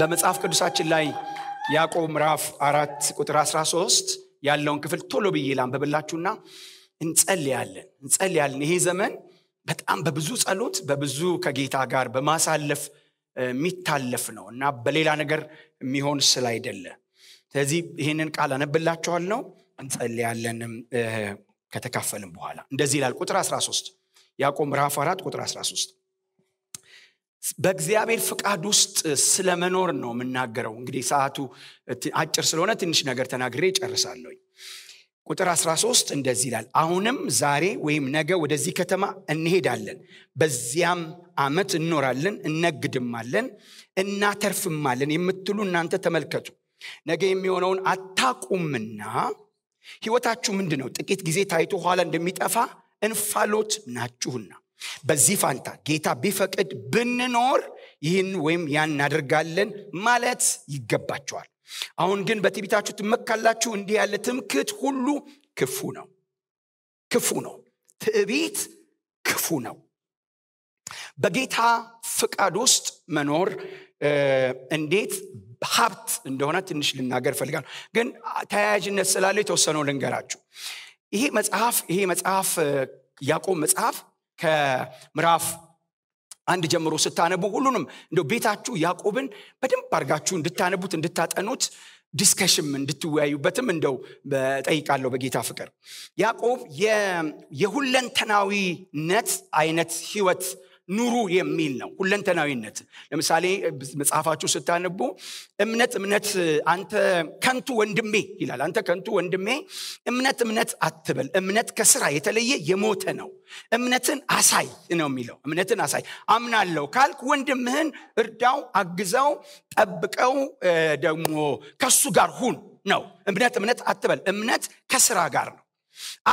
በመጽሐፍ ቅዱሳችን ላይ ያዕቆብ ምዕራፍ አራት ቁጥር 13 ያለውን ክፍል ቶሎ ብዬ ላንበብላችሁና እንጸልያለን እንጸልያለን ይሄ ዘመን በጣም በብዙ ጸሎት በብዙ ከጌታ ጋር በማሳለፍ የሚታለፍ ነው እና በሌላ ነገር የሚሆን ስል አይደለ ስለዚህ ይህንን ቃል አነብላችኋል ነው እንጸልያለንም ከተካፈልም በኋላ እንደዚህ ይላል ቁጥር 13 ያዕቆብ ምዕራፍ 4 ቁጥር 13 በእግዚአብሔር ፍቃድ ውስጥ ስለመኖር ነው የምናገረው እንግዲህ ሰዓቱ አጭር ስለሆነ ትንሽ ነገር ተናግሬ ጨርሳለሁኝ ቁጥር 13 እንደዚህ ይላል አሁንም ዛሬ ወይም ነገ ወደዚህ ከተማ እንሄዳለን በዚያም አመት እንኖራለን እነግድማለን እናተርፍማለን የምትሉ እናንተ ተመልከቱ ነገ የሚሆነውን አታቁምና ህይወታችሁ ምንድን ነው ጥቂት ጊዜ ታይቶ ኋላ እንደሚጠፋ እንፋሎት ናችሁና በዚህ ፋንታ ጌታ ቢፈቅድ ብንኖር ይህን ወይም ያን እናደርጋለን ማለት ይገባቸዋል አሁን ግን በትቢታችሁ ትመካላችሁ እንዲህ ያለ ትምክት ሁሉ ክፉ ነው ክፉ ነው ትዕቢት ክፉ ነው በጌታ ፍቃድ ውስጥ መኖር እንዴት ሀብት እንደሆነ ትንሽ ልናገር ፈልጋለሁ ግን ተያያዥነት ስላለ የተወሰነው ልንገራችሁ ይሄ መጽሐፍ ይሄ መጽሐፍ ያዕቆብ መጽሐፍ ከምዕራፍ አንድ ጀምሮ ስታነቡ ሁሉንም እንደ ቤታችሁ ያዕቆብን በደንብ አርጋችሁ እንድታነቡት እንድታጠኑት ዲስከሽም እንድትወያዩበትም እንደው ጠይቃለሁ በጌታ ፍቅር ያዕቆብ የሁለንተናዊነት አይነት ህይወት ኑሩ የሚል ነው ሁለንተናዊነት ለምሳሌ መጽሐፋችሁ ስታነቡ እምነት እምነት አንተ ከንቱ ወንድሜ ይላል አንተ ከንቱ ወንድሜ እምነት እምነት አትበል እምነት ከስራ የተለየ የሞተ ነው እምነትን አሳይ ነው የሚለው እምነትን አሳይ አምናለው ካልክ ወንድምህን እርዳው አግዘው ጠብቀው ደግሞ ከሱ ጋር ሁን ነው እምነት እምነት አትበል እምነት ከስራ ጋር ነው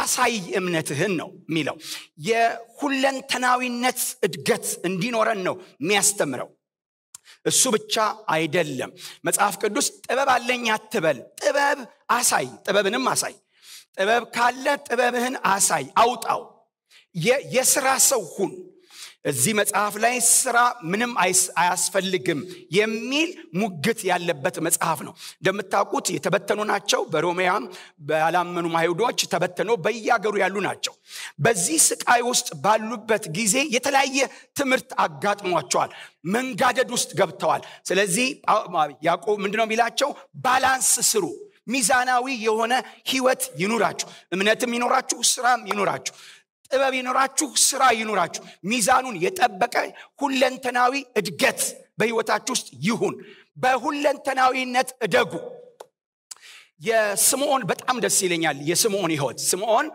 አሳይ እምነትህን ነው የሚለው የሁለንተናዊነት እድገት እንዲኖረን ነው የሚያስተምረው እሱ ብቻ አይደለም መጽሐፍ ቅዱስ ጥበብ አለኝ አትበል ጥበብ አሳይ ጥበብንም አሳይ ጥበብ ካለ ጥበብህን አሳይ አውጣው የስራ ሰው ሁን እዚህ መጽሐፍ ላይ ስራ ምንም አያስፈልግም የሚል ሙግት ያለበት መጽሐፍ ነው እንደምታውቁት የተበተኑ ናቸው በሮሚያም ባላመኑ አይሁዶች ተበተኖ በያገሩ ያሉ ናቸው በዚህ ስቃይ ውስጥ ባሉበት ጊዜ የተለያየ ትምህርት አጋጥሟቸዋል መንጋደድ ውስጥ ገብተዋል ስለዚህ ያዕቆብ ምንድነው የሚላቸው ባላንስ ስሩ ሚዛናዊ የሆነ ህይወት ይኑራችሁ እምነትም ይኖራችሁ ስራም ይኑራችሁ ጥበብ ይኖራችሁ ስራ ይኖራችሁ ሚዛኑን የጠበቀ ሁለንተናዊ እድገት በህይወታችሁ ውስጥ ይሁን በሁለንተናዊነት እደጉ የስምዖን በጣም ደስ ይለኛል የስምዖን ይወት ስምዖን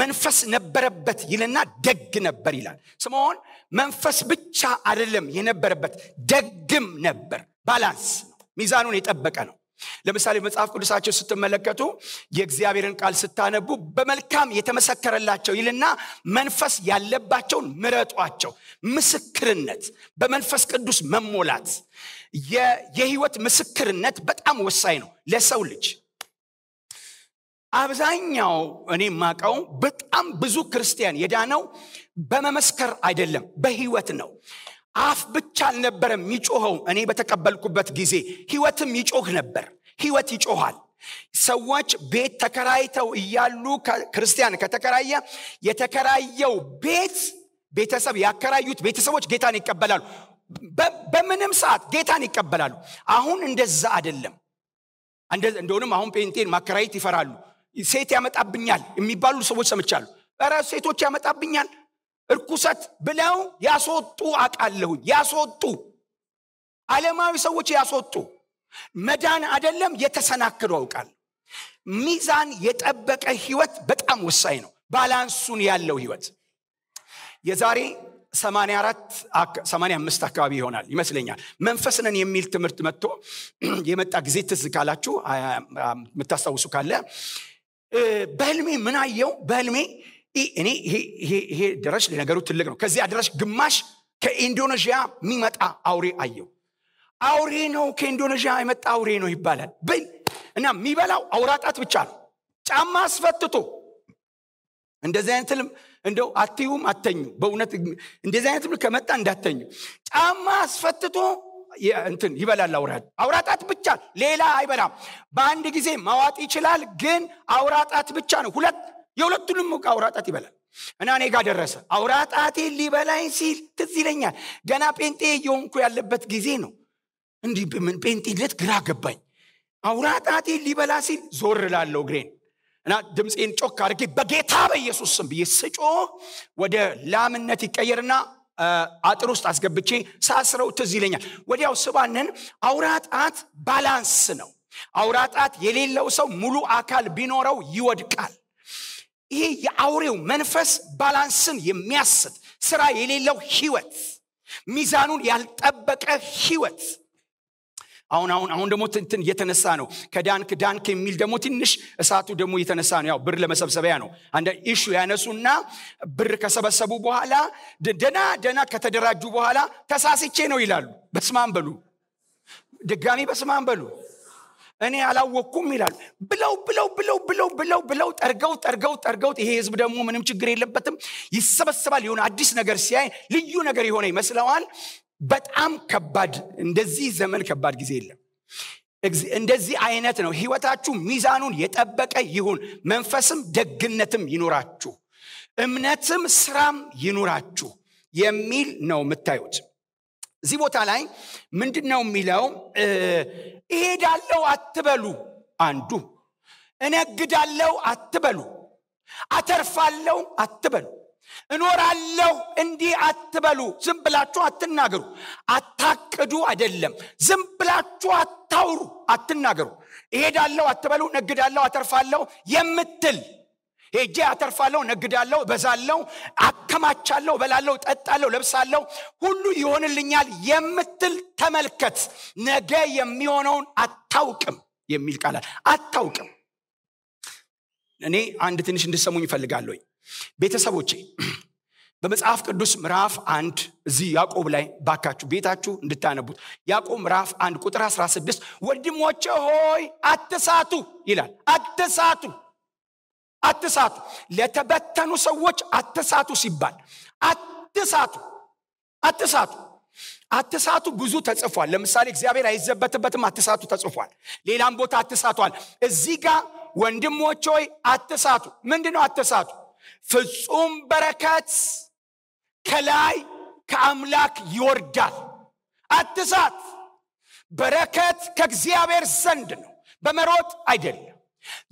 መንፈስ ነበረበት ይልና ደግ ነበር ይላል ስምዖን መንፈስ ብቻ አይደለም የነበረበት ደግም ነበር ባላንስ ነው ሚዛኑን የጠበቀ ነው ለምሳሌ መጽሐፍ ቅዱሳቸው ስትመለከቱ የእግዚአብሔርን ቃል ስታነቡ በመልካም የተመሰከረላቸው ይልና መንፈስ ያለባቸውን ምረጧቸው ምስክርነት በመንፈስ ቅዱስ መሞላት የህይወት ምስክርነት በጣም ወሳኝ ነው ለሰው ልጅ አብዛኛው እኔ ማቀው በጣም ብዙ ክርስቲያን የዳነው በመመስከር አይደለም በህይወት ነው አፍ ብቻ አልነበረም የሚጮኸው እኔ በተቀበልኩበት ጊዜ ህይወትም ይጮህ ነበር ህይወት ይጮሃል ሰዎች ቤት ተከራይተው እያሉ ክርስቲያን ከተከራየ የተከራየው ቤት ቤተሰብ ያከራዩት ቤተሰቦች ጌታን ይቀበላሉ በምንም ሰዓት ጌታን ይቀበላሉ አሁን እንደዛ አይደለም እንደሆንም አሁን ጴንጤን ማከራየት ይፈራሉ ሴት ያመጣብኛል የሚባሉ ሰዎች ሰምቻሉ ረ ሴቶች ያመጣብኛል እርኩሰት ብለው ያስወጡ አቃለሁኝ ያስወጡ ዓለማዊ ሰዎች ያስወጡ መዳን አደለም የተሰናክሉ አውቃል ሚዛን የጠበቀ ህይወት በጣም ወሳኝ ነው ባላንሱን ያለው ህይወት የዛሬ 84 85 አካባቢ ይሆናል ይመስለኛል መንፈስነን የሚል ትምህርት መጥቶ የመጣ ጊዜ ትዝ ካላችሁ የምታስታውሱ ካለ በህልሜ ምን አየው በህልሜ እኔ ይሄ ድረሽ ነገሩ ትልቅ ነው ከዚያ ድረሽ ግማሽ ከኢንዶኔዥያ የሚመጣ አውሬ አየው አውሬ ነው ከኢንዶኔዥያ የመጣ አውሬ ነው ይባላል ብን እና የሚበላው አውራጣት ብቻ ነው ጫማ አስፈትቶ እንደዚህ አይነት ልም እንደው አትዩም አተኙ በእውነት እንደዚህ አይነት ልም ከመጣ እንዳተኙ ጫማ አስፈትቶ እንትን ይበላል አውራት አውራጣት ብቻ ሌላ አይበላም በአንድ ጊዜ ማዋጥ ይችላል ግን አውራጣት ብቻ ነው ሁለት የሁለቱንም ዕቃ አውራ ጣት ይበላል እና እኔ ጋር ደረሰ አውራ ጣቴን ሊበላኝ ሲል ትዝ ይለኛል ገና ጴንጤ እየሆንኩ ያለበት ጊዜ ነው እንዲህ ምን ጴንጤነት ግራ ገባኝ አውራ ጣቴን ሊበላ ሲል ዞር ላለው ግሬን እና ድምፄን ጮክ አድርጌ በጌታ በኢየሱስ ስም ብዬ ስጮ ወደ ላምነት ይቀየርና አጥር ውስጥ አስገብቼ ሳስረው ትዝ ይለኛል ወዲያው ስባንን አውራጣት ባላንስ ነው አውራጣት የሌለው ሰው ሙሉ አካል ቢኖረው ይወድቃል ይሄ የአውሬው መንፈስ ባላንስን የሚያስት ስራ የሌለው ህይወት ሚዛኑን ያልጠበቀ ህይወት አሁን አሁን አሁን ደግሞ ትንትን እየተነሳ ነው ከዳንክ ዳንክ የሚል ደግሞ ትንሽ እሳቱ ደግሞ እየተነሳ ነው ያው ብር ለመሰብሰቢያ ነው አንደ ኢሹ ያነሱና ብር ከሰበሰቡ በኋላ ደና ደና ከተደራጁ በኋላ ተሳስቼ ነው ይላሉ በስማን በሉ ድጋሚ በስማን በሉ እኔ አላወቅኩም ይላሉ ብለው ብለው ብለው ብለው ብለው ብለው ጠርገው ጠርገው ጠርገው ይሄ ህዝብ ደግሞ ምንም ችግር የለበትም ይሰበሰባል የሆነ አዲስ ነገር ሲያይ ልዩ ነገር የሆነ ይመስለዋል በጣም ከባድ እንደዚህ ዘመን ከባድ ጊዜ የለም እንደዚህ አይነት ነው ህይወታችሁ ሚዛኑን የጠበቀ ይሁን መንፈስም ደግነትም ይኑራችሁ እምነትም ስራም ይኑራችሁ የሚል ነው የምታዩት እዚህ ቦታ ላይ ምንድን ነው የሚለው እሄዳለው አትበሉ አንዱ እነግዳለው አትበሉ አተርፋለው አትበሉ እኖራለሁ እንዲህ አትበሉ ዝም ብላችሁ አትናገሩ አታቅዱ አይደለም ዝም ብላችሁ አታውሩ አትናገሩ እሄዳለሁ አትበሉ ነግዳለሁ አተርፋለሁ የምትል ሄጄ ያተርፋለሁ፣ ነግዳለሁ፣ በዛለው፣ አከማቻለሁ፣ በላለው፣ ጠጣለሁ፣ ለብሳለሁ፣ ሁሉ ይሆንልኛል የምትል ተመልከት። ነገ የሚሆነውን አታውቅም የሚል ቃላል አታውቅም። እኔ አንድ ትንሽ እንድሰሙኝ ይፈልጋለሁ ቤተሰቦቼ በመጽሐፍ ቅዱስ ምዕራፍ አንድ እዚህ ያዕቆብ ላይ ባካችሁ ቤታችሁ እንድታነቡት ያዕቆብ ምዕራፍ አንድ ቁጥር 16 ወንድሞቼ ሆይ አትሳቱ ይላል አትሳቱ አትሳቱ ለተበተኑ ሰዎች አትሳቱ ሲባል አትሳቱ አትሳቱ አትሳቱ ብዙ ተጽፏል ለምሳሌ እግዚአብሔር አይዘበትበትም አትሳቱ ተጽፏል ሌላም ቦታ አትሳቷል እዚህ ጋር ወንድሞች ሆይ አትሳቱ ምንድ ነው አትሳቱ ፍጹም በረከት ከላይ ከአምላክ ይወርዳል አትሳት በረከት ከእግዚአብሔር ዘንድ ነው በመሮጥ አይደለም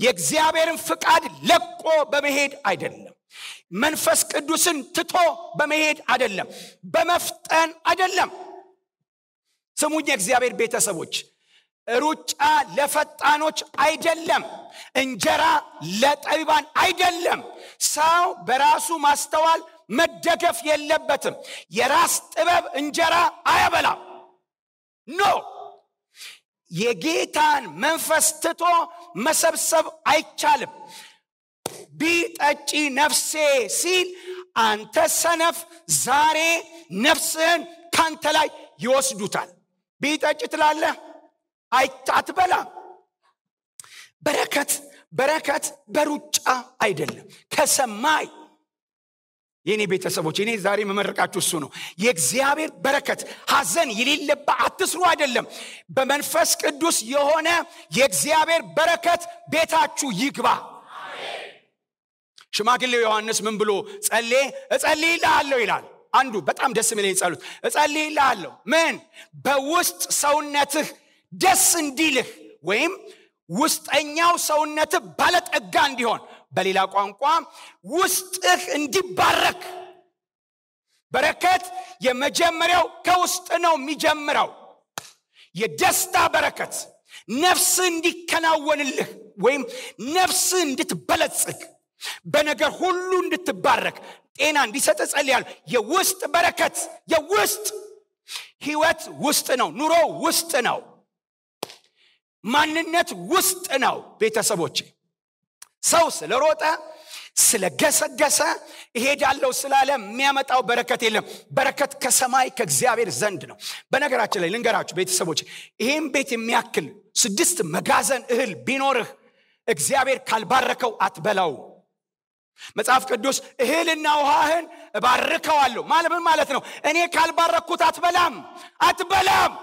የእግዚአብሔርን ፍቃድ ለቆ በመሄድ አይደለም መንፈስ ቅዱስን ትቶ በመሄድ አይደለም በመፍጠን አይደለም ስሙኝ የእግዚአብሔር ቤተሰቦች ሩጫ ለፈጣኖች አይደለም እንጀራ ለጠቢባን አይደለም ሰው በራሱ ማስተዋል መደገፍ የለበትም የራስ ጥበብ እንጀራ አያበላም ኖ የጌታን መንፈስ ትቶ መሰብሰብ አይቻልም ቢጠጪ ነፍሴ ሲል አንተ ሰነፍ ዛሬ ነፍስህን ካንተ ላይ ይወስዱታል ቢጠጭ ትላለህ አትበላም በረከት በረከት በሩጫ አይደለም ከሰማይ የእኔ ቤተሰቦች እኔ ዛሬ መመረቃችሁ እሱ ነው የእግዚአብሔር በረከት ሀዘን የሌለባ አትስሩ አይደለም በመንፈስ ቅዱስ የሆነ የእግዚአብሔር በረከት ቤታችሁ ይግባ ሽማግሌው ዮሐንስ ምን ብሎ ጸሌ እጸልይልሃለሁ ይላል አንዱ በጣም ደስ የሚለኝ ጸሎት እጸልይልሃለሁ ምን በውስጥ ሰውነትህ ደስ እንዲልህ ወይም ውስጠኛው ሰውነትህ ባለጠጋ እንዲሆን በሌላ ቋንቋ ውስጥህ እንዲባረክ በረከት የመጀመሪያው ከውስጥ ነው የሚጀምረው የደስታ በረከት ነፍስ እንዲከናወንልህ ወይም ነፍስ እንድትበለጽግ በነገር ሁሉ እንድትባረክ ጤና እንዲሰጥ ጸልያል የውስጥ በረከት የውስጥ ህይወት ውስጥ ነው ኑሮ ውስጥ ነው ማንነት ውስጥ ነው ቤተሰቦቼ ሰው ስለሮጠ ስለገሰገሰ እሄዳለሁ ስላለ የሚያመጣው በረከት የለም በረከት ከሰማይ ከእግዚአብሔር ዘንድ ነው በነገራችን ላይ ልንገራችሁ ቤተሰቦች ይህም ቤት የሚያክል ስድስት መጋዘን እህል ቢኖርህ እግዚአብሔር ካልባረከው አትበላው መጽሐፍ ቅዱስ እህልና ውሃህን እባርከዋለሁ ማለምን ማለት ነው እኔ ካልባረኩት አትበላም አትበላም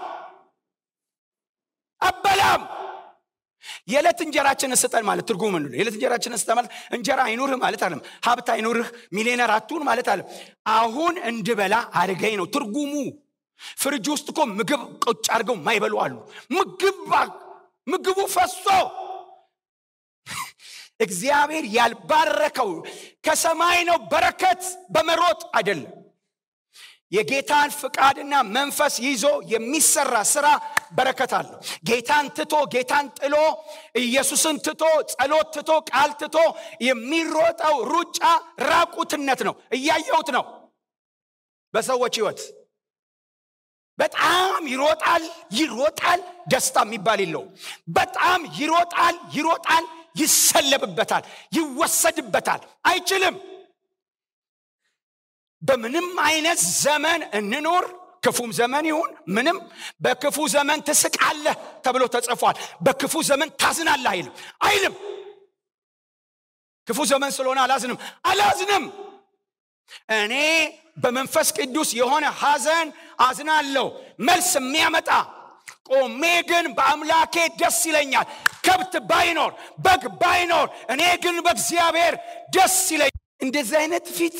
አበላም የዕለት እንጀራችንን ስጠን ማለት ትርጉም ምንድን ነው የዕለት እንጀራችንን ስጠን ማለት እንጀራ አይኑርህ ማለት አለም ሀብት አይኑርህ ሚሊነር አትሁን ማለት አለም አሁን እንድበላ አድርገኝ ነው ትርጉሙ ፍርጅ ውስጥ እኮ ምግብ ቁጭ አድርገው ማይበሉ አሉ ምግብ ምግቡ ፈሶ እግዚአብሔር ያልባረከው ከሰማይ ነው በረከት በመሮጥ አይደለም የጌታን ፍቃድና መንፈስ ይዞ የሚሰራ ስራ በረከት አለው ጌታን ትቶ ጌታን ጥሎ ኢየሱስን ትቶ ጸሎት ትቶ ቃል ትቶ የሚሮጠው ሩጫ ራቁትነት ነው እያየውት ነው በሰዎች ህይወት በጣም ይሮጣል ይሮጣል ደስታ የሚባል የለው በጣም ይሮጣል ይሮጣል ይሰለብበታል ይወሰድበታል አይችልም በምንም አይነት ዘመን እንኖር ክፉም ዘመን ይሁን ምንም በክፉ ዘመን ትስቃለህ ተብሎ ተጽፏል በክፉ ዘመን ታዝናለህ አይልም አይልም ክፉ ዘመን ስለሆነ አላዝንም አላዝንም እኔ በመንፈስ ቅዱስ የሆነ ሐዘን አዝናለሁ መልስ የሚያመጣ ቆሜ ግን በአምላኬ ደስ ይለኛል ከብት ባይኖር በግ ባይኖር እኔ ግን በእግዚአብሔር ደስ ይለኛል እንደዚህ አይነት ፊት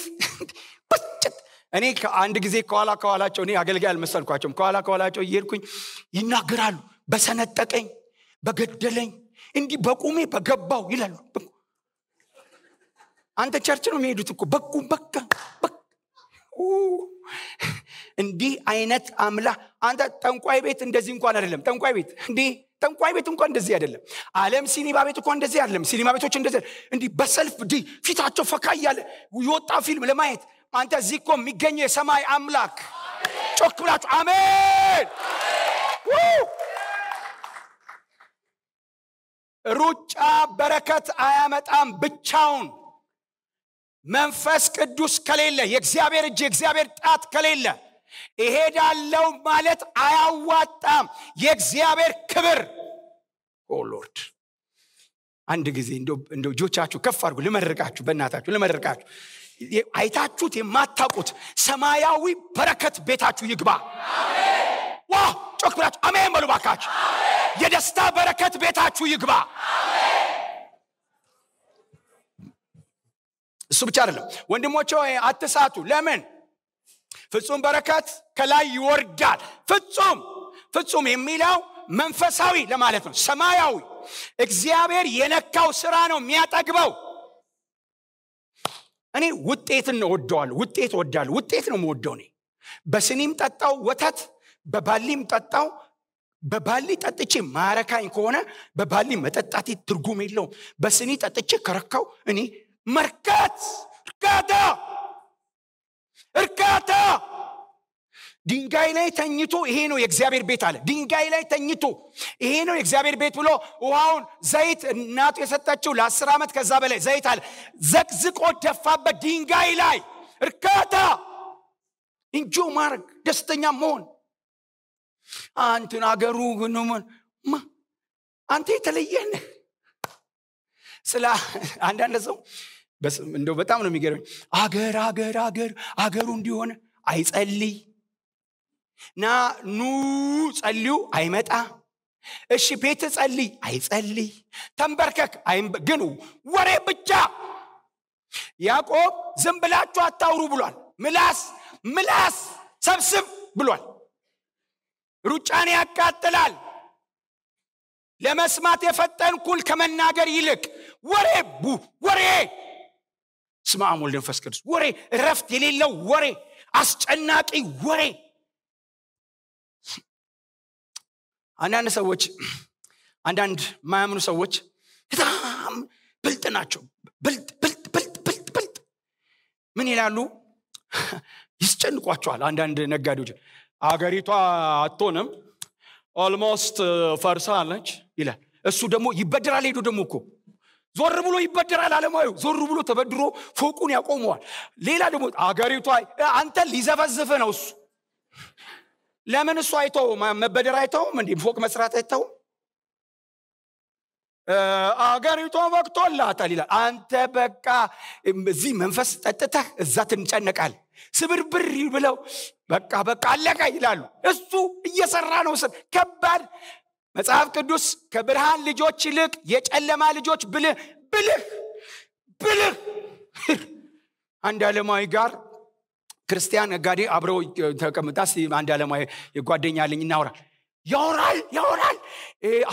እኔ አንድ ጊዜ ከኋላ ከኋላቸው እኔ አገልጋይ አልመሰልኳቸውም ከኋላ ከኋላቸው እየሄድኩኝ ይናገራሉ በሰነጠቀኝ በገደለኝ እንዲህ በቁሜ በገባው ይላሉ አንተ ቸርች ነው የሚሄዱት እኮ በቁ በቃ እንዲህ አይነት አምላ አንተ ጠንቋይ ቤት እንደዚህ እንኳን አይደለም ጠንቋይ ቤት እንዲህ ጠንቋይ ቤት እንኳን እንደዚህ አይደለም አለም ሲኒማ ቤት እንኳን እንደዚህ አይደለም ሲኒማ ቤቶች እንደዚህ እንዲህ በሰልፍ ፊታቸው ፈካ እያለ የወጣ ፊልም ለማየት አንተ እዚህ እኮ የሚገኘው የሰማይ አምላክ ጮክ ብላችሁ አሜን ሩጫ በረከት አያመጣም ብቻውን መንፈስ ቅዱስ ከሌለ የእግዚአብሔር እጅ የእግዚአብሔር ጣት ከሌለ እሄዳለው ማለት አያዋጣም የእግዚአብሔር ክብር ኦሎርድ አንድ ጊዜ እንደ እጆቻችሁ ከፍ አድርጉ ልመርቃችሁ በእናታችሁ ልመርቃችሁ አይታችሁት የማታውቁት ሰማያዊ በረከት ቤታችሁ ይግባ ዋ ጮክ ብላችሁ አሜን በሉ ባካች የደስታ በረከት ቤታችሁ ይግባ እሱ ብቻ አይደለም ወንድሞቼ አትሳቱ ለምን ፍጹም በረከት ከላይ ይወርዳል ፍጹም ፍጹም የሚለው መንፈሳዊ ለማለት ነው ሰማያዊ እግዚአብሔር የነካው ስራ ነው የሚያጠግበው እኔ ውጤትን እወደዋለሁ። ውጤት ወዳል ውጤት ነው የምወደው እኔ። በስኒም ጠጣው ወተት፣ በባሊም ጠጣው። በባሊ ጠጥቼ ማረካኝ ከሆነ በባሊ መጠጣቴ ትርጉም የለውም። በስኒ ጠጥቼ ከረካው እኔ መርካት፣ እርካታ፣ እርካታ ድንጋይ ላይ ተኝቶ ይሄ ነው የእግዚአብሔር ቤት አለ ድንጋይ ላይ ተኝቶ ይሄ ነው የእግዚአብሔር ቤት ብሎ ውሃውን ዘይት እናቱ የሰጠችው ለአስር ዓመት ከዛ በላይ ዘይት አለ ዘቅዝቆ ደፋበት ድንጋይ ላይ እርካታ እንጆ ማድረግ ደስተኛ መሆን አንትን አገሩ አንተ የተለየን ስለ አንዳንድ ሰው እንደው በጣም ነው የሚገርም አገር አገር አገር አገሩ እንዲሆነ አይጸልይ ናኑ ጸልዩ አይመጣ እሺ ቤት ጸልይ አይጸልይ ተንበርከክ ግን ወሬ ብቻ ያዕቆብ ዝም ብላችሁ አታውሩ ብሏል ምላስ ምላስ ሰብስብ ብሏል ሩጫን ያቃጥላል ለመስማት የፈጠን ኩል ከመናገር ይልቅ ወሬ ቡ ወሬ ስማሙል መንፈስ ቅዱስ ወሬ እረፍት የሌለው ወሬ አስጨናቂ ወሬ አንዳንድ ሰዎች አንዳንድ ማያምኑ ሰዎች በጣም ብልጥ ናቸው ብልጥ ብልጥ ብልጥ ብልጥ ብልጥ ምን ይላሉ ይስጨንቋቸዋል አንዳንድ ነጋዴዎች አገሪቷ አቶንም ኦልሞስት ፈርሳ አለች ይላል እሱ ደግሞ ይበደራል ሄዶ ደግሞ እኮ ዞር ብሎ ይበደራል አለማዩ ዞር ብሎ ተበድሮ ፎቁን ያቆመዋል ሌላ ደግሞ አገሪቷ አንተ ሊዘፈዝፍ ነው እሱ ለምን እሱ አይተው መበደር አይተውም እንዲህ ፎቅ መስራት አይተውም አገሪቱ ወቅቶላታል ይላል አንተ በቃ እዚህ መንፈስ ጠጥተህ እዛ ትንጨነቃል ስብርብር ብለው በቃ በቃ አለቀ ይላሉ እሱ እየሰራ ነው ስል ከባድ መጽሐፍ ቅዱስ ከብርሃን ልጆች ይልቅ የጨለማ ልጆች ብልህ ብልህ ብልህ አንድ ዓለማዊ ጋር ክርስቲያን ነጋዴ አብረው ተቀምጣ አንድ አለማ ጓደኛ አለኝ እናወራል ያወራል ያወራል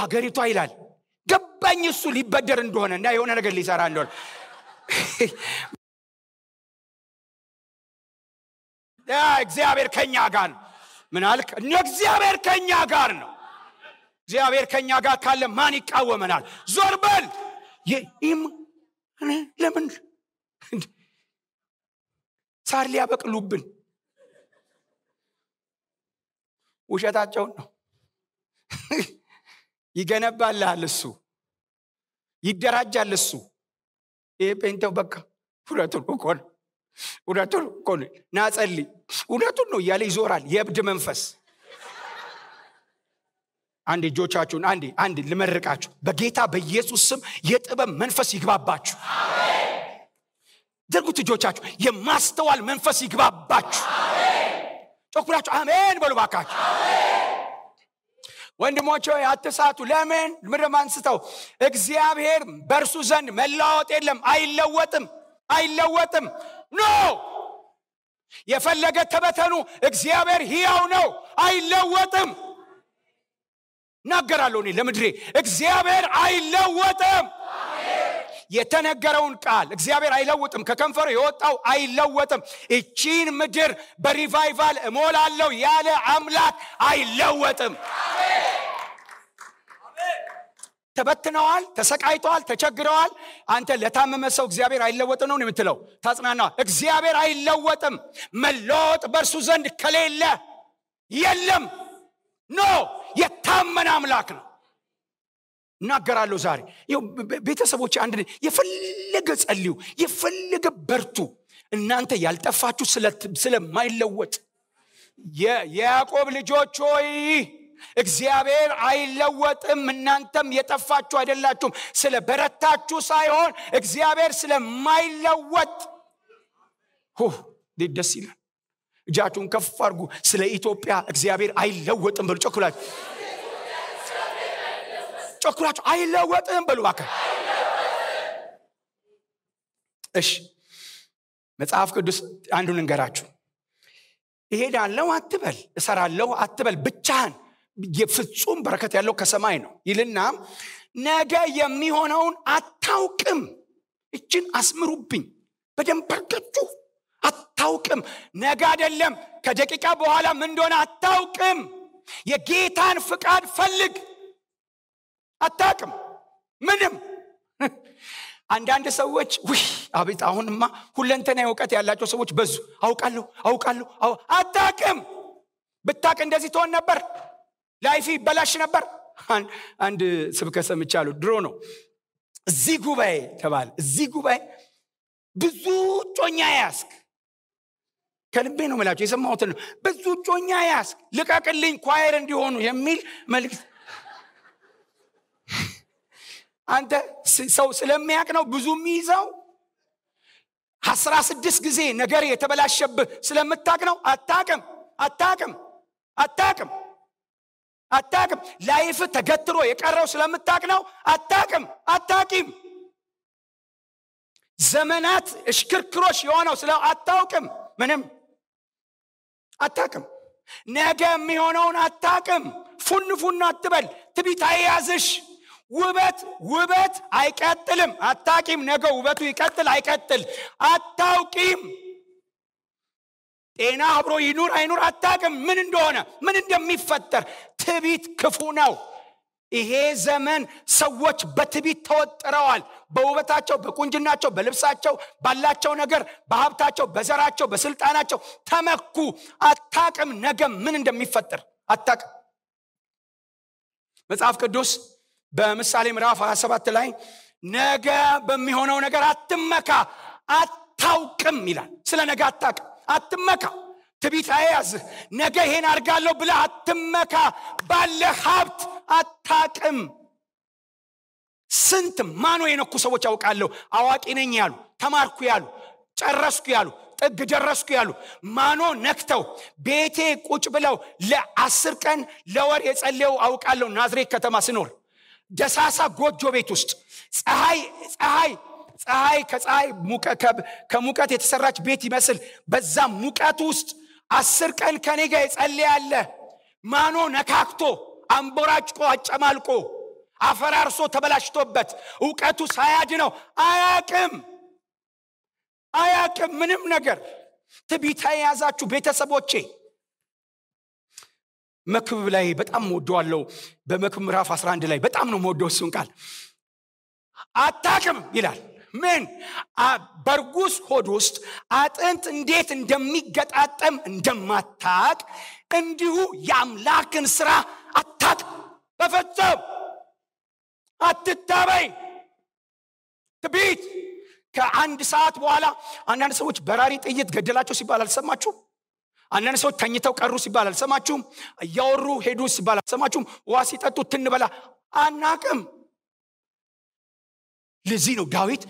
አገሪቷ ይላል ገባኝ እሱ ሊበደር እንደሆነ እና የሆነ ነገር ሊሰራ እንደሆነ እግዚአብሔር ከኛ ጋር ነው ምን እግዚአብሔር ከኛ ጋር ነው እግዚአብሔር ከኛ ጋር ካለ ማን ይቃወመናል ዞርበል ለምን ሳር ሊያበቅሉብን ውሸታቸውን ነው ይገነባልሃል እሱ ይደራጃል እሱ ይሄ ጴንቴው በቃ እውነቱን እኮ ነው እውነቱን እኮ ነው እውነቱን ነው እያለ ይዞራል የእብድ መንፈስ አንድ እጆቻችሁን አንድ አንድ ልመርቃችሁ በጌታ በኢየሱስ ስም የጥበብ መንፈስ ይግባባችሁ አድርጉት። እጆቻችሁ የማስተዋል መንፈስ ይግባባችሁ። ጮኩላችሁ አሜን በሉ ባካችሁ። ወንድሞች አትሳቱ። ለምን ምድር አንስተው እግዚአብሔር በእርሱ ዘንድ መለዋወጥ የለም፣ አይለወጥም፣ አይለወጥም። ኖ የፈለገ ተበተኑ፣ እግዚአብሔር ሕያው ነው፣ አይለወጥም። እናገራለሁ እኔ ለምድሬ እግዚአብሔር አይለወጥም። የተነገረውን ቃል እግዚአብሔር አይለውጥም ከከንፈሩ የወጣው አይለወጥም እቺን ምድር በሪቫይቫል እሞላለሁ ያለ አምላክ አይለወጥም ተበትነዋል ተሰቃይተዋል ተቸግረዋል አንተ ለታመመ ሰው እግዚአብሔር አይለወጥም ነው የምትለው ታጽናናዋል እግዚአብሔር አይለወጥም መለወጥ በእርሱ ዘንድ ከሌለ የለም ኖ የታመነ አምላክ ነው እናገራለሁ ዛሬ ቤተሰቦች አንድ የፈለገ ጸልዩ የፈለገ በርቱ እናንተ ያልጠፋችሁ ስለማይለወጥ የያዕቆብ ልጆች ሆይ እግዚአብሔር አይለወጥም እናንተም የጠፋችሁ አይደላችሁም ስለ በረታችሁ ሳይሆን እግዚአብሔር ስለማይለወጥ እንዴት ደስ ይላል እጃችሁን ከፍ አድርጉ ስለ ኢትዮጵያ እግዚአብሔር አይለወጥም በሉ ጨኩላችሁ ጮኩላችሁ አይለወጥም በሉ ባከ እሺ መጽሐፍ ቅዱስ አንዱን እንገራችሁ ይሄዳለው አትበል እሰራለሁ አትበል ብቻህን የፍጹም በረከት ያለው ከሰማይ ነው ይልና ነገ የሚሆነውን አታውቅም እችን አስምሩብኝ በደንብ አርጋችሁ አታውቅም ነገ አይደለም ከደቂቃ በኋላ ምን እንደሆነ አታውቅም የጌታን ፍቃድ ፈልግ አታቅም ምንም አንዳንድ ሰዎች ውይ አቤት አሁንማ ሁለንተና እውቀት ያላቸው ሰዎች በዙ አውቃለሁ አውቃለሁ አታቅም ብታቅ እንደዚህ ትሆን ነበር ላይፊ ይበላሽ ነበር አንድ ስብከ ሰምቻለሁ ድሮ ነው እዚህ ጉባኤ ተባለ እዚህ ጉባኤ ብዙ ጮኛ ያስክ ከልቤ ነው መላቸው የሰማሁትን ነው ብዙ ጮኛ ያስክ ልቀቅልኝ ኳየር እንዲሆኑ የሚል መልክት አንተ ሰው ስለሚያቅ ነው ብዙ የሚይዘው አስራ ስድስት ጊዜ ነገር የተበላሸብህ ስለምታቅ ነው አታቅም አታቅም አታቅም አታቅም ላይፍ ተገትሮ የቀረው ስለምታቅ ነው አታቅም አታቂም ዘመናት እሽክርክሮች የሆነው ስለ አታውቅም ምንም አታቅም ነገ የሚሆነውን አታቅም ፉን ፉን አትበል ትቢት አይያዝሽ ውበት ውበት አይቀጥልም። አታቂም። ነገ ውበቱ ይቀጥል አይቀጥል አታውቂም። ጤና አብሮ ይኑር አይኑር አታቅም። ምን እንደሆነ ምን እንደሚፈጠር ትቢት ክፉ ነው። ይሄ ዘመን ሰዎች በትቢት ተወጥረዋል። በውበታቸው፣ በቁንጅናቸው፣ በልብሳቸው፣ ባላቸው ነገር፣ በሀብታቸው፣ በዘራቸው፣ በስልጣናቸው ተመኩ። አታቅም ነገ ምን እንደሚፈጠር አታቅም። መጽሐፍ ቅዱስ በምሳሌ ምዕራፍ 27 ላይ ነገ በሚሆነው ነገር አትመካ አታውቅም ይላል ስለ ነገ አታቅ አትመካ ትቢት አያዝህ ነገ ይሄን አድርጋለሁ ብለ አትመካ ባለ ሀብት አታቅም ስንት ማኖ የነኩ ሰዎች አውቃለሁ አዋቂ ነኝ ያሉ ተማርኩ ያሉ ጨረስኩ ያሉ ጥግ ደረስኩ ያሉ ማኖ ነክተው ቤቴ ቁጭ ብለው ለአስር ቀን ለወር የጸለዩ አውቃለሁ ናዝሬት ከተማ ስኖር ደሳሳ ጎጆ ቤት ውስጥ ፀሐይ ፀሐይ ፀሐይ ከፀሐይ ከሙቀት የተሰራች ቤት ይመስል በዛ ሙቀት ውስጥ አስር ቀን ከኔ ጋር የጸለየ አለ ማኖ ነካክቶ አንቦራጭቆ አጨማልቆ አፈራርሶ ተበላሽቶበት እውቀቱ ሳያድ ነው አያቅም አያቅም ምንም ነገር ትቢታ የያዛችሁ ቤተሰቦቼ መክብብ ላይ በጣም ወደዋለው በመክብብ ምዕራፍ 11 ላይ በጣም ነው መወደው እሱን ቃል አታቅም ይላል ምን በርጉስ ሆድ ውስጥ አጥንት እንዴት እንደሚገጣጠም እንደማታቅ እንዲሁ የአምላክን ስራ አታቅ በፈጸም አትታበይ ትቢት ከአንድ ሰዓት በኋላ አንዳንድ ሰዎች በራሪ ጥይት ገደላቸው ሲባል አልሰማችሁ አንዳንድ ሰዎች ተኝተው ቀሩ ሲባላል ሰማችሁም እያወሩ ሄዱ ሲባላል ሰማችሁም ውሃ ሲጠጡ ትንበላ አናቅም ለዚህ ነው ዳዊት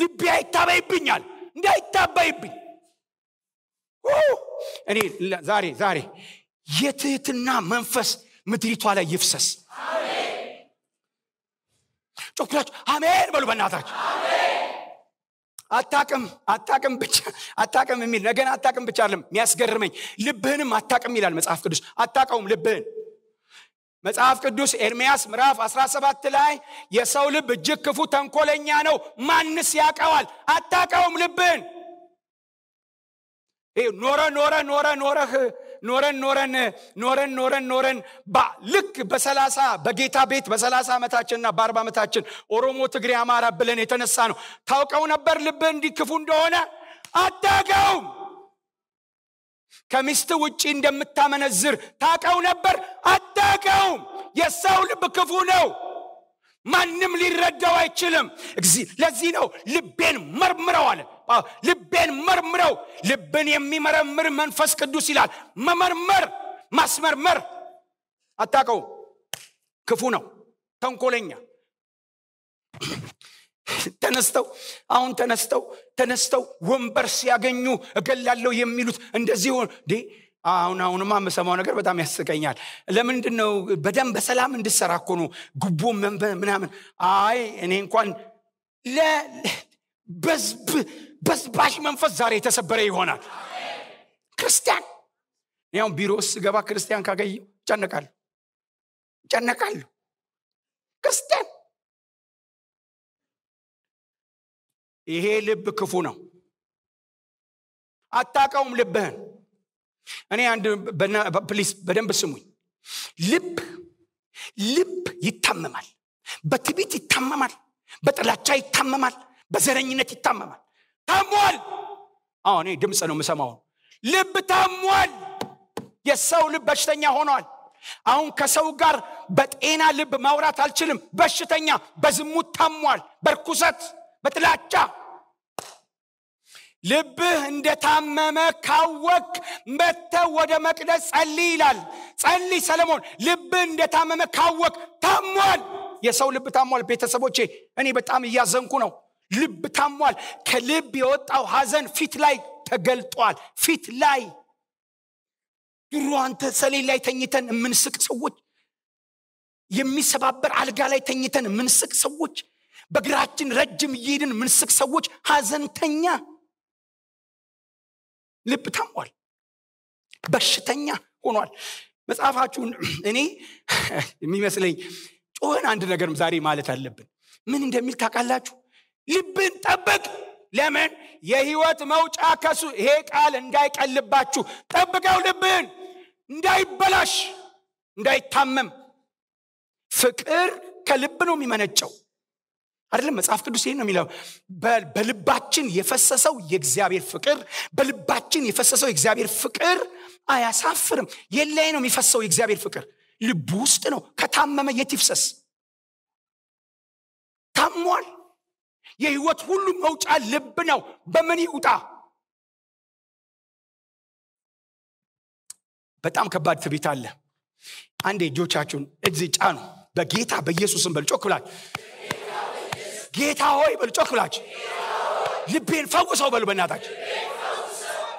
ልቤ አይታበይብኛል እንዳይታበይብኝ እኔ ዛሬ ዛሬ የትህትና መንፈስ ምድሪቷ ላይ ይፍሰስ ጮኩላችሁ አሜን በሉ በእናታችሁ አታቅም አታቅም ብቻ አታቅም የሚል ነገን አታቅም ብቻ አለም የሚያስገርመኝ ልብህንም አታቅም ይላል መጽሐፍ ቅዱስ አታቀውም ልብህን መጽሐፍ ቅዱስ ኤርሚያስ ምዕራፍ 17 ላይ የሰው ልብ እጅግ ክፉ ተንኮለኛ ነው ማንስ ያቀዋል አታቀውም ልብህን ኖረ ኖረ ኖረ ኖረህ ኖረን ኖረን ኖረን ኖረን ኖረን ልክ በሰላሳ በጌታ ቤት በሰላሳ ዓመታችንና በአርባ ዓመታችን ኦሮሞ ትግሬ አማራ ብለን የተነሳ ነው ታውቀው ነበር ልብ እንዲክፉ እንደሆነ አታቀውም ከሚስት ውጪ እንደምታመነዝር ታቀው ነበር አታቀውም የሰው ልብ ክፉ ነው ማንም ሊረዳው አይችልም ለዚህ ነው ልቤን መርምረው አለ ልቤን መርምረው ልብን የሚመረምር መንፈስ ቅዱስ ይላል መመርመር ማስመርመር አታቀው ክፉ ነው ተንኮለኛ ተነስተው አሁን ተነስተው ተነስተው ወንበር ሲያገኙ እገላለሁ የሚሉት እንደዚህ አሁን አሁንማ የምሰማው ነገር በጣም ያስቀኛል ለምንድን ነው በደም በሰላም እንድሰራ እኮ ጉቦ ምናምን አይ እኔ እንኳን በዝባሽ መንፈስ ዛሬ የተሰበረ ይሆናል ክርስቲያን ያው ቢሮ ስገባ ክርስቲያን ካገኘ ይጨነቃሉ ይጨነቃሉ ክርስቲያን ይሄ ልብ ክፉ ነው አታቀውም ልብህን እኔ አንድ ፕሊስ በደንብ ስሙኝ ልብ ልብ ይታመማል በትቢት ይታመማል በጥላቻ ይታመማል በዘረኝነት ይታመማል ታሟል አሁ እኔ ድምፅ ነው የምሰማው ልብ ታሟል የሰው ልብ በሽተኛ ሆኗል አሁን ከሰው ጋር በጤና ልብ ማውራት አልችልም በሽተኛ በዝሙት ታሟል በርኩሰት በጥላቻ ልብህ እንደታመመ ካወክ መጥተህ ወደ መቅደስ ጸልይ ይላል። ጸልይ ሰለሞን። ልብህ እንደታመመ ካወክ ታሟል። የሰው ልብ ታሟል። ቤተሰቦቼ፣ እኔ በጣም እያዘንኩ ነው። ልብ ታሟል። ከልብ የወጣው ሀዘን ፊት ላይ ተገልጧል። ፊት ላይ ድሮ አንተ ሰሌን ላይ ተኝተን የምንስቅ ሰዎች፣ የሚሰባበር አልጋ ላይ ተኝተን የምንስቅ ሰዎች፣ በእግራችን ረጅም እየሄድን የምንስቅ ሰዎች ሀዘንተኛ ልብ ታሟል በሽተኛ ሆኗል መጽሐፋችሁን እኔ የሚመስለኝ ጮህን አንድ ነገርም ዛሬ ማለት አለብን ምን እንደሚል ታውቃላችሁ ልብን ጠብቅ ለምን የህይወት መውጫ ከሱ ይሄ ቃል እንዳይቀልባችሁ ጠብቀው ልብን እንዳይበላሽ እንዳይታመም ፍቅር ከልብ ነው የሚመነጨው አይደለም መጽሐፍ ቅዱስ ይሄን ነው የሚለው በልባችን የፈሰሰው የእግዚአብሔር ፍቅር በልባችን የፈሰሰው የእግዚአብሔር ፍቅር አያሳፍርም የላይ ነው የሚፈሰው የእግዚአብሔር ፍቅር ልቡ ውስጥ ነው ከታመመ የት ይፍሰስ ታሟል የህይወት ሁሉ መውጫ ልብ ነው በምን ይውጣ በጣም ከባድ ትቤት አለ አንድ እጆቻችሁን እዚህ ጫኑ በጌታ በኢየሱስን በልጮክ ብላል ጌታ ሆይ በሉ ጮክ ልቤን ፈውሰው በሉ በእናታች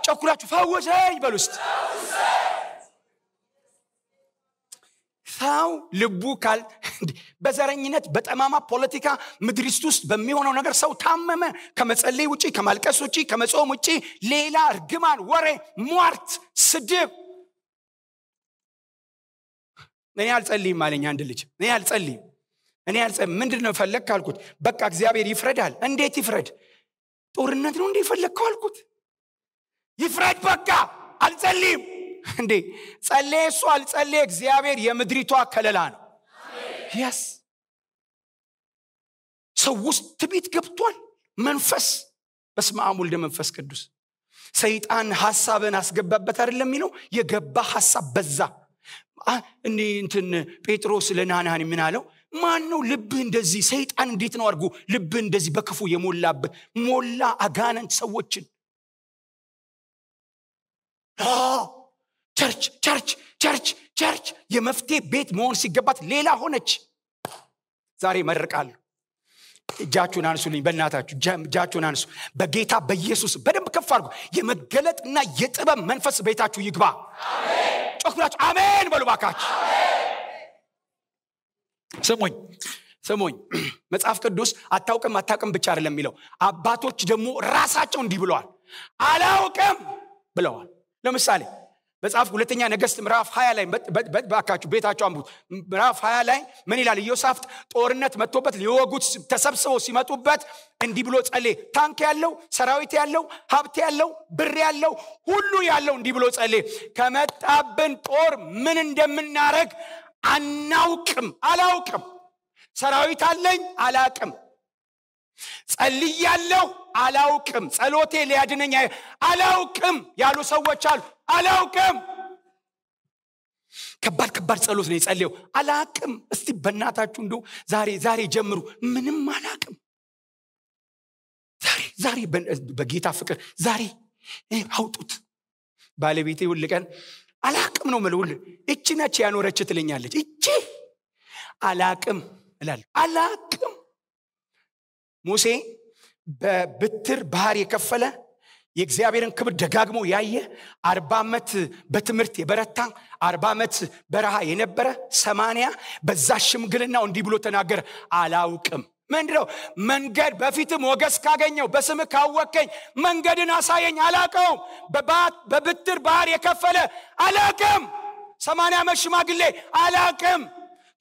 ጨኩላችሁ ፈውሰኝ በሉ ውስጥ ሰው ልቡ ካል በዘረኝነት በጠማማ ፖለቲካ ምድሪስት ውስጥ በሚሆነው ነገር ሰው ታመመ ከመጸለይ ውጭ ከማልቀስ ውጭ ከመጾም ውጭ ሌላ እርግማን ወሬ ሟርት ስድብ እኔ አልጸልይም አለኝ አንድ ልጅ እኔ አልጸልይም እኔ አልጸም ምንድን ነው ፈለግ ካልኩት በቃ እግዚአብሔር ይፍረዳል እንዴት ይፍረድ ጦርነት ነው እንዴ ፈለግከው አልኩት ይፍረድ በቃ አልጸልይም እንዴ ጸሌ እሱ አልጸሌ እግዚአብሔር የምድሪቷ ከለላ ነው የስ ሰው ውስጥ ትቢት ገብቷል መንፈስ በስመ ወልደ መንፈስ ቅዱስ ሰይጣን ሀሳብን አስገባበት አይደለም የሚለው የገባ ሀሳብ በዛ እንትን ጴጥሮስ ለናናን ምን ማን ነው ልብህ እንደዚህ ሰይጣን እንዴት ነው አድርጎ ልብህ እንደዚህ በክፉ የሞላብህ ሞላ አጋነንት ሰዎችን ቸርች ቸርች ቸርች ቸርች የመፍትሄ ቤት መሆን ሲገባት ሌላ ሆነች ዛሬ መርቃለሁ እጃችሁን አንሱልኝ በእናታችሁ እጃችሁን አንሱ በጌታ በኢየሱስ በደንብ ከፍ አድርጉ የመገለጥና የጥበብ መንፈስ ቤታችሁ ይግባ ጮክብላችሁ አሜን በሉባካች ስሙኝ ስሙኝ መጽሐፍ ቅዱስ አታውቅም አታውቅም ብቻ አይደለም የሚለው አባቶች ደግሞ ራሳቸው እንዲህ ብለዋል አላውቅም ብለዋል ለምሳሌ መጽሐፍ ሁለተኛ ነገስት ምራፍ ሀያ ላይ ባካችሁ ቤታቸው አንቡት ምራፍ ሀያ ላይ ምን ይላል ኢዮሳፍት ጦርነት መጥቶበት ሊወጉት ተሰብስበው ሲመጡበት እንዲህ ብሎ ጸሌ ታንክ ያለው ሰራዊት ያለው ሀብት ያለው ብር ያለው ሁሉ ያለው እንዲህ ብሎ ጸሌ ከመጣብን ጦር ምን እንደምናረግ አናውቅም አላውቅም ሰራዊት አለኝ አላቅም ጸልያለሁ አላውቅም ጸሎቴ ሊያድነኝ አላውቅም ያሉ ሰዎች አሉ አላውቅም ከባድ ከባድ ጸሎት ነው የጸለየው አላቅም እስቲ በእናታችሁ እንደው ዛሬ ዛሬ ጀምሩ ምንም አላቅም ዛሬ ዛሬ በጌታ ፍቅር ዛሬ አውጡት ባለቤቴ ሁል አላቅም ነው ምልውል እቺ ነች ያኖረች ትለኛለች እቺ አላቅም እላለሁ አላቅም ሙሴ በብትር ባህር የከፈለ የእግዚአብሔርን ክብር ደጋግሞ ያየ አርባ ዓመት በትምህርት የበረታ አርባ ዓመት በረሃ የነበረ ሰማንያ በዛ ሽምግልናው እንዲህ ብሎ ተናገር አላውቅም ምንድነው መንገድ በፊትም ሞገስ ካገኘው በስም ካወቀኝ መንገድን አሳየኝ አላቀውም በብትር ባህር የከፈለ አላቅም ሰማንያ ዓመት ሽማግሌ አላቅም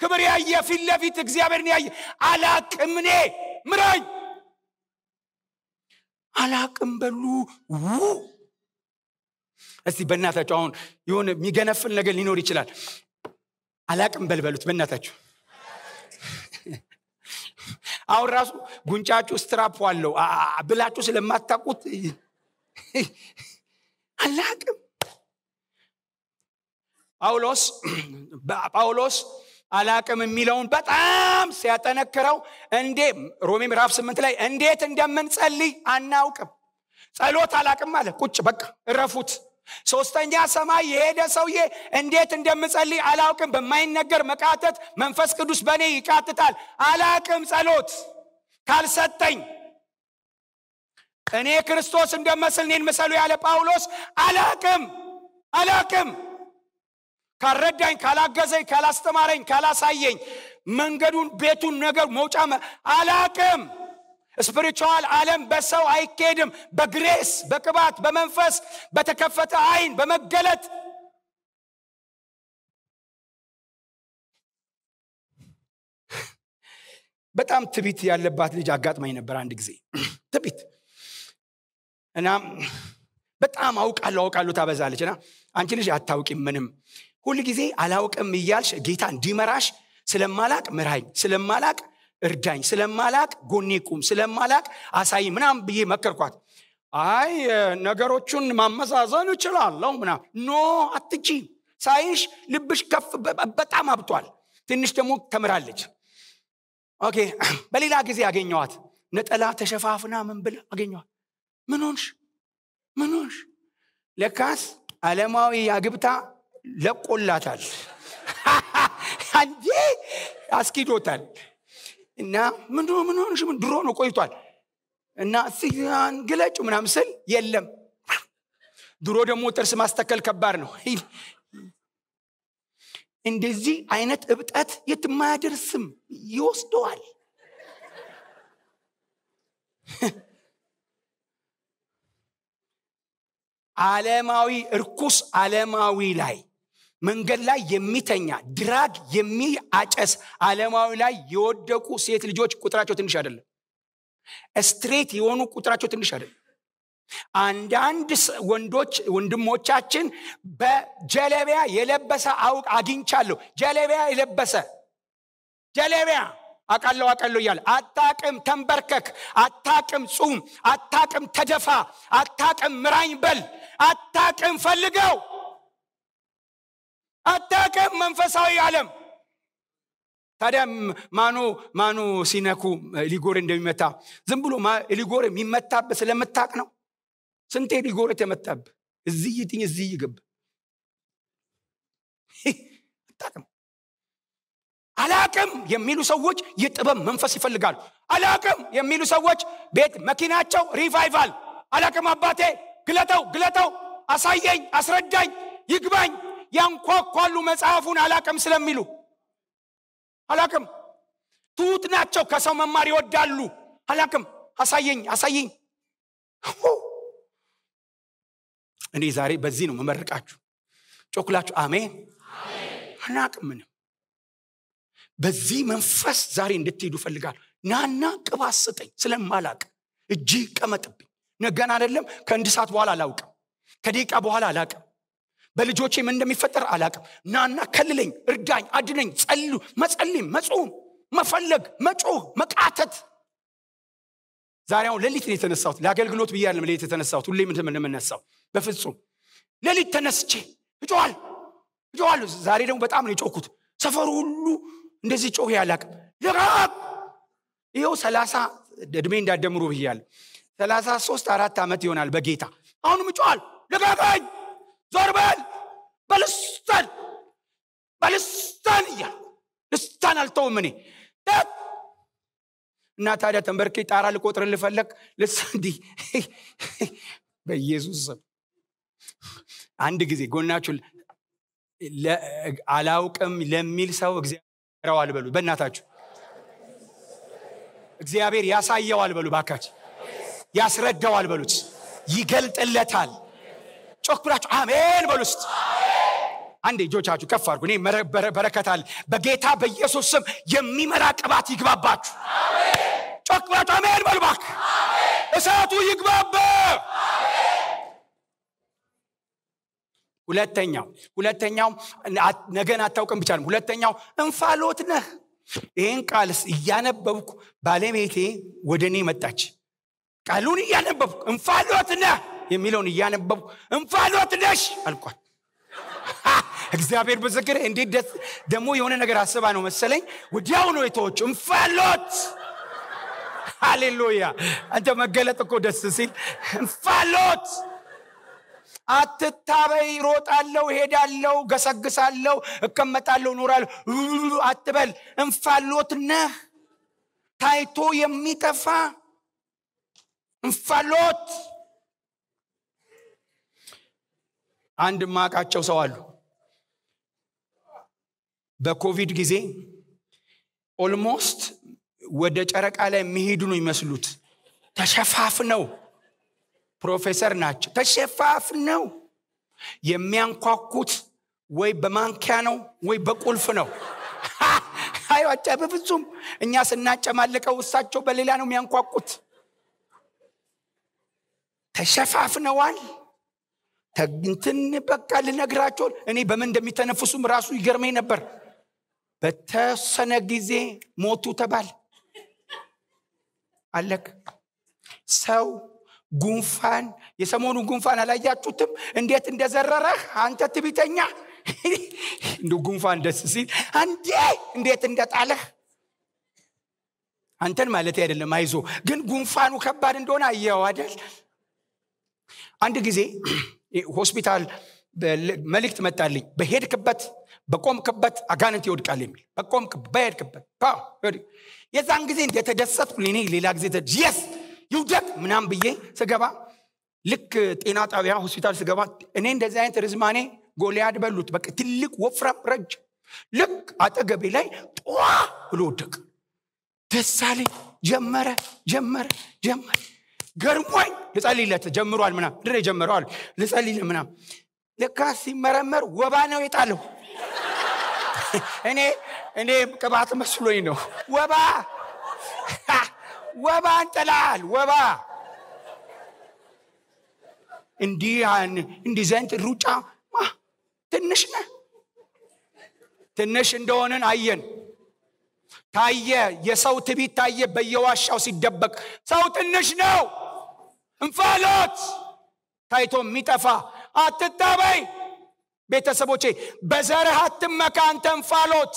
ክብር ያየ ፊት ለፊት እግዚአብሔርን ያየ አላቅም እኔ ምረኝ አላቅም በሉ ው እስቲ በእናታችሁ አሁን የሆነ የሚገነፍል ነገር ሊኖር ይችላል አላቅም በልበሉት በእናታችሁ አሁን ራሱ ጉንጫችሁ ስትራፕ አለው ብላችሁ ስለማታቁት አላቅም ጳውሎስ ጳውሎስ አላቅም የሚለውን በጣም ሲያጠነክረው እንዴ ሮሜ ምዕራፍ ስምንት ላይ እንዴት እንደምንጸልይ አናውቅም ጸሎት አላቅም አለ ቁጭ በቃ እረፉት ሶስተኛ ሰማይ የሄደ ሰውዬ እንዴት እንደምጸልይ አላውቅም በማይነገር መቃተት መንፈስ ቅዱስ በእኔ ይቃትታል አላቅም ጸሎት ካልሰጠኝ እኔ ክርስቶስ እንደመስል እኔን ምሰሉ ያለ ጳውሎስ አላቅም አላቅም ካልረዳኝ ካላገዘኝ ካላስተማረኝ ካላሳየኝ መንገዱን ቤቱን ነገር መውጫ አላቅም ስፕሪቹዋል ዓለም በሰው አይኬድም በግሬስ በቅባት በመንፈስ በተከፈተ አይን በመገለጥ በጣም ትቢት ያለባት ልጅ አጋጥማኝ ነበር አንድ ጊዜ ትቢት እና በጣም አውቃለሁ አውቃለሁ ታበዛለች እና አንቺ ልጅ አታውቂም ምንም ሁል ጊዜ አላውቅም እያልሽ ጌታ እንዲመራሽ ስለማላቅ ምራኝ ስለማላቅ እርዳኝ፣ ስለማላቅ ጎኔ ቁም፣ ስለማላቅ አሳይ ምናም ብዬ መከርኳት። አይ ነገሮቹን ማመዛዘን እችላለሁ ምና ኖ አትቺ ሳይሽ ልብሽ ከፍ በጣም አብጧል። ትንሽ ደግሞ ተምራለች። ኦኬ በሌላ ጊዜ አገኘዋት። ነጠላ ተሸፋፍና ምን ብል አገኘዋት። ምን ሆንሽ? ለካስ አለማዊ አግብታ ለቆላታል። አንዴ አስኪዶታል። እና ምንድ ምን ሆንሽ ምን ድሮ ነው ቆይቷል እና ሲያን ግለጩ ምናም ስል የለም ድሮ ደግሞ ጥርስ ማስተከል ከባድ ነው እንደዚህ አይነት እብጠት የትም አያደርስም ይወስደዋል ዓለማዊ እርኩስ ዓለማዊ ላይ መንገድ ላይ የሚተኛ ድራግ የሚያጨስ ዓለማዊ ላይ የወደቁ ሴት ልጆች ቁጥራቸው ትንሽ አይደለም ስትሬት የሆኑ ቁጥራቸው ትንሽ አይደለም አንዳንድ ወንዶች ወንድሞቻችን በጀለቢያ የለበሰ አውቅ አግኝቻለሁ ጀለቢያ የለበሰ ጀለቢያ አቃለው አቃለው እያለ አታቅም ተንበርከክ አታቅም ጹም አታቅም ተደፋ አታቅም ምራኝ በል አታቅም ፈልገው አታውቅም መንፈሳዊ ዓለም ታዲያ ማኑ ማኑ ሲነኩ ሊጎር እንደሚመታ ዝም ብሎ ሊጎር የሚመታብ ስለምታቅ ነው ስንቴ ሊጎር የተመታብ እዚህ ይጥኝ እዚህ ይግብ አታቅም አላቅም የሚሉ ሰዎች የጥበብ መንፈስ ይፈልጋሉ አላቅም የሚሉ ሰዎች ቤት መኪናቸው ሪቫይቫል አላቅም አባቴ ግለተው ግለተው አሳየኝ አስረዳኝ ይግባኝ ያንኳኳሉ መጽሐፉን አላቅም ስለሚሉ አላቅም ትሁት ናቸው ከሰው መማር ይወዳሉ አላቅም አሳየኝ አሳየኝ እኔ ዛሬ በዚህ ነው መመርቃችሁ ጮክላችሁ አሜ አናቅምንም በዚህ መንፈስ ዛሬ እንድትሄዱ ፈልጋለሁ ናና ቅባ ስጠኝ ስለማላቅ እጅ ቀመጥብኝ ነገን አይደለም ከእንድሳት በኋላ አላውቅም ከደቂቃ በኋላ አላቅም በልጆቼ ምን እንደሚፈጠር አላቅም ናና ከልለኝ እርዳኝ አድነኝ ጸሉ መጸልም መጾም መፈለግ መጮህ መቃተት ዛሬ አሁን ሌሊት ነው የተነሳሁት ለአገልግሎት ብያለ ሌሊት የተነሳሁት ሁሌ ምንድ እንደምነሳው በፍጹም ሌሊት ተነስቼ እጮዋል እጮዋል ዛሬ ደግሞ በጣም ነው የጮኩት ሰፈሩ ሁሉ እንደዚህ ጮህ ያላቅም ልቀቅ ይኸው ሰላሳ እድሜ እንዳደምሩ ብያለ ሰላሳ ሶስት አራት ዓመት ይሆናል በጌታ አሁንም እጮዋል ልቀቀኝ ዞር በል በልስታን በልሳን እያል ልሳን አልተውም እኔ እና ታዲያ ተንበርክ ጣራ ልቆጥር ልፈለግ ልስ እንዲ በኢየሱስ ስም አንድ ጊዜ ጎናችሁ አላውቅም ለሚል ሰው እግዚአብሔረዋል በሉ በእናታችሁ እግዚአብሔር ያሳየዋል በሉ ባካች ያስረዳዋል በሉት ይገልጥለታል ጮክ ብላችሁ አሜን በሉ ውስጥ አንድ እጆቻችሁ ከፍ አርጉ እኔ በረከታል በጌታ በኢየሱስ ስም የሚመራ ቅባት ይግባባችሁ ጮክ ብላችሁ አሜን በሉ ባክ እሳቱ ይግባበ ሁለተኛው ሁለተኛው ነገን አታውቅም ብቻ ሁለተኛው እንፋሎት ነህ ይህን ቃል እያነበብኩ ባለቤቴ ወደ እኔ መጣች ቃሉን እያነበብኩ እንፋሎት ነህ የሚለውን እያነበቡ እንፋሎት ነሽ አልኳል እግዚአብሔር ምስክር እንዴት ደስ ደግሞ የሆነ ነገር አስባ ነው መሰለኝ ወዲያው ነው የተወች እንፋሎት ሃሌሉያ አንተ መገለጥ እኮ ደስ ሲል እንፋሎት አትታበይ ሮጣለው ሄዳለው ገሰግሳለው እቀመጣለው ኖራለሁ አትበል እንፋሎት ነህ ታይቶ የሚጠፋ እንፋሎት አንድ ማቃቸው ሰው አሉ በኮቪድ ጊዜ ኦልሞስት ወደ ጨረቃ ላይ የሚሄዱ ነው ይመስሉት ተሸፋፍነው ፕሮፌሰር ናቸው ተሸፋፍ ነው የሚያንኳኩት ወይ በማንኪያ ነው ወይ በቁልፍ ነው አይዋጫ በፍጹም እኛ ስናጨማልቀው እሳቸው በሌላ ነው የሚያንኳኩት ተሸፋፍነዋል እንትን በቃ ልነግራቸውን እኔ በምን እንደሚተነፍሱም ራሱ ይገርመኝ ነበር በተወሰነ ጊዜ ሞቱ ተባል አለክ ሰው ጉንፋን የሰሞኑ ጉንፋን አላያችሁትም እንዴት እንደዘረረህ አንተ ትቢተኛ እንደ ጉንፋን ደስ ሲል አንዴ እንዴት እንደጣለህ አንተን ማለት አይደለም አይዞ ግን ጉንፋኑ ከባድ እንደሆነ አየው አይደል አንድ ጊዜ ሆስፒታል መልእክት መጣልኝ በሄድክበት በቆምክበት አጋንንት ይወድቃል የሚል በቆምክበት በሄድክበት የዛን ጊዜ እንደተደሰትኩ እኔ ሌላ ጊዜ የስ ይውደቅ ምናም ብዬ ስገባ ልክ ጤና ጣቢያ ሆስፒታል ስገባ እኔ እንደዚህ አይነት ርዝማኔ ጎልያድ በሉት በ ትልቅ ወፍራም ረጅ ልክ አጠገቤ ላይ ጠዋ ብሎ ወደቅ ደሳሌ ጀመረ ጀመረ ጀመረ ገርሞኝ ልጸልይለት ጀምሯል ምና ድር ጀምረዋል አሉ ምና ልካ ሲመረመር ወባ ነው የጣለው እኔ እኔ ቅባት መስሎኝ ነው ወባ ወባ እንጠላል ወባ እንዲህ እንዲህ ዘንድ ሩጫ ትንሽ ነ ትንሽ እንደሆንን አየን ታየ የሰው ትቢት ታየ በየዋሻው ሲደበቅ ሰው ትንሽ ነው እንፋሎት ታይቶ የሚጠፋ አትጠበይ ቤተሰቦቼ በዘርህ አትመካ አንተ እንፋሎት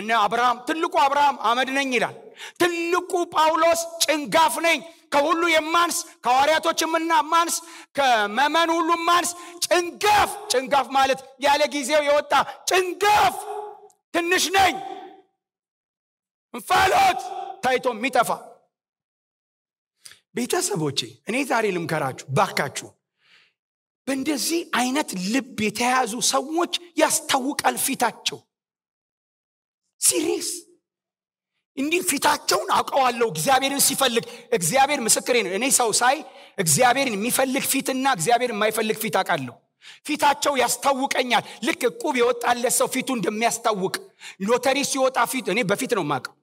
እነ አብርሃም ትልቁ አብርሃም አመድ ነኝ ይላል ትልቁ ጳውሎስ ጭንጋፍ ነኝ ከሁሉ የማንስ ከሐዋርያቶች የማንስ ከመመን ሁሉ ማንስ ጭንጋፍ ጭንጋፍ ማለት ያለ ጊዜው የወጣ ጭንጋፍ ትንሽ ነኝ እንፋሎት ታይቶ የሚጠፋ ቤተሰቦቼ እኔ ዛሬ ልምከራችሁ ባካችሁ በእንደዚህ አይነት ልብ የተያዙ ሰዎች ያስታውቃል ፊታቸው ሲሪስ እንዲህ ፊታቸውን አውቀዋለሁ እግዚአብሔርን ሲፈልግ እግዚአብሔር ምስክሬ ነው እኔ ሰው ሳይ እግዚአብሔርን የሚፈልግ ፊትና እግዚአብሔር የማይፈልግ ፊት አውቃለሁ ፊታቸው ያስታውቀኛል ልክ ቁብ የወጣለት ሰው ፊቱ እንደሚያስታውቅ ሎተሪ ሲወጣ ፊት እኔ በፊት ነው ማቀው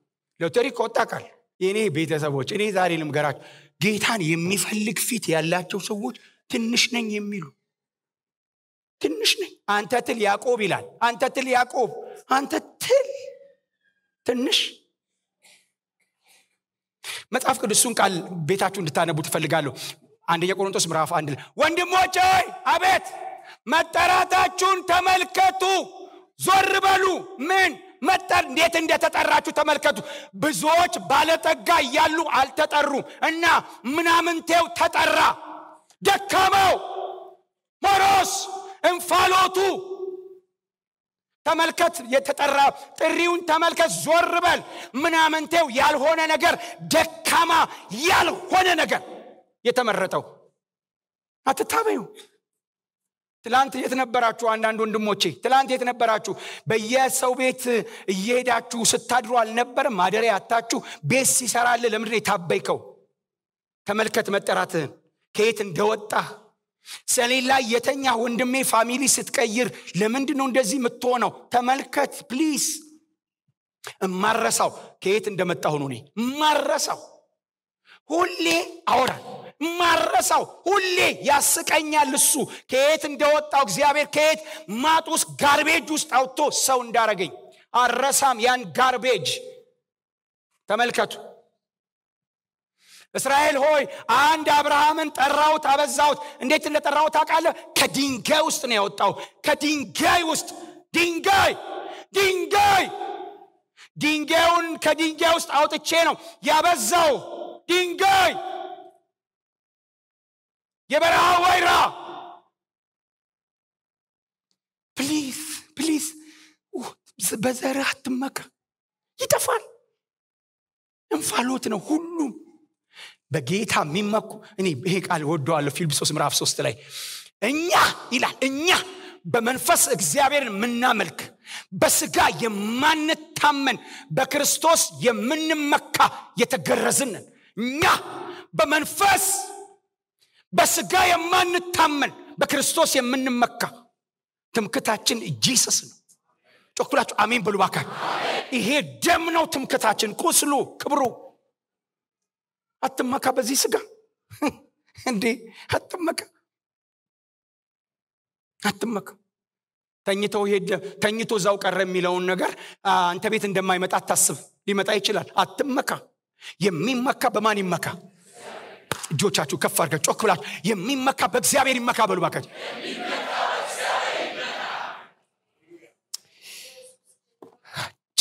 ሎተሪ ከወጣ ቃል የእኔ ቤተሰቦች እኔ ዛሬ ልምገራቸው ጌታን የሚፈልግ ፊት ያላቸው ሰዎች ትንሽ ነኝ የሚሉ ትንሽ ነኝ አንተ ትል ያዕቆብ ይላል አንተ ትል ያዕቆብ አንተ ትል ትንሽ መጽሐፍ ቅዱሱን ቃል ቤታችሁ እንድታነቡ ትፈልጋለሁ አንደኛ ቆሮንቶስ ምራፍ አንድ ወንድሞች ሆይ አቤት መጠራታችሁን ተመልከቱ ዞር በሉ ምን መጠር እንዴት እንደተጠራችሁ ተመልከቱ ብዙዎች ባለጠጋ እያሉ አልተጠሩም እና ምናምንቴው ተጠራ ደካመው ሞሮስ እንፋሎቱ ተመልከት የተጠራ ጥሪውን ተመልከት ዞር በል ምናምንቴው ያልሆነ ነገር ደካማ ያልሆነ ነገር የተመረጠው አትታበዩ ትላንት የት ነበራችሁ አንዳንድ ወንድሞቼ ትላንት የት ነበራችሁ በየሰው ቤት እየሄዳችሁ ስታድሩ አልነበርም ማደሪ ያታችሁ ቤት ሲሰራል ለምድር የታበይከው ተመልከት መጠራትህን ከየት እንደወጣ ሰሌን ላይ የተኛ ወንድሜ ፋሚሊ ስትቀይር ለምንድ ነው እንደዚህ የምትሆነው ተመልከት ፕሊስ እማረሳው ከየት እንደመጣ ነው እኔ እማረሳው ሁሌ አወራል ማረሳው ሁሌ ያስቀኛል እሱ ከየት እንደወጣው እግዚአብሔር ከየት ማጥ ውስጥ ጋርቤጅ ውስጥ አውጥቶ ሰው እንዳረገኝ አረሳም ያን ጋርቤጅ ተመልከቱ እስራኤል ሆይ አንድ አብርሃምን ጠራውት አበዛውት እንዴት እንደጠራው ታውቃለህ ከድንጋይ ውስጥ ነው ያወጣው ከድንጋይ ውስጥ ድንጋይ ድንጋይ ድንጋዩን ከድንጋይ ውስጥ አውጥቼ ነው ያበዛው ድንጋይ የበረሃ ወይራ ፕሊዝ ፕሊዝ በዘርህ አትመካ ይጠፋል እንፋሎት ነው ሁሉም በጌታ የሚመኩ እኔ ይሄ ቃል ወደዋለሁ ፊልጵሶስ ምዕራፍ ሶስት ላይ እኛ ይላል እኛ በመንፈስ እግዚአብሔርን የምናመልክ በስጋ የማንታመን በክርስቶስ የምንመካ የተገረዝንን እኛ በመንፈስ በስጋ የማንታመን በክርስቶስ የምንመካ ትምክታችን ጂሰስ ነው ጮኩላችሁ አሜን በሉ ባካል ይሄ ደም ነው ትምክታችን ቁስሉ ክብሩ አትመካ በዚህ ስጋ እንዴ አትመካ አትመካ ተኝተው ሄደ ተኝቶ እዛው ቀረ የሚለውን ነገር አንተ ቤት እንደማይመጣ አታስብ ሊመጣ ይችላል አትመካ የሚመካ በማን ይመካ እጆቻችሁ ከፍ አድርገ ጮክ ብላችሁ የሚመካ በእግዚአብሔር ይመካ በሉ ባካችሁ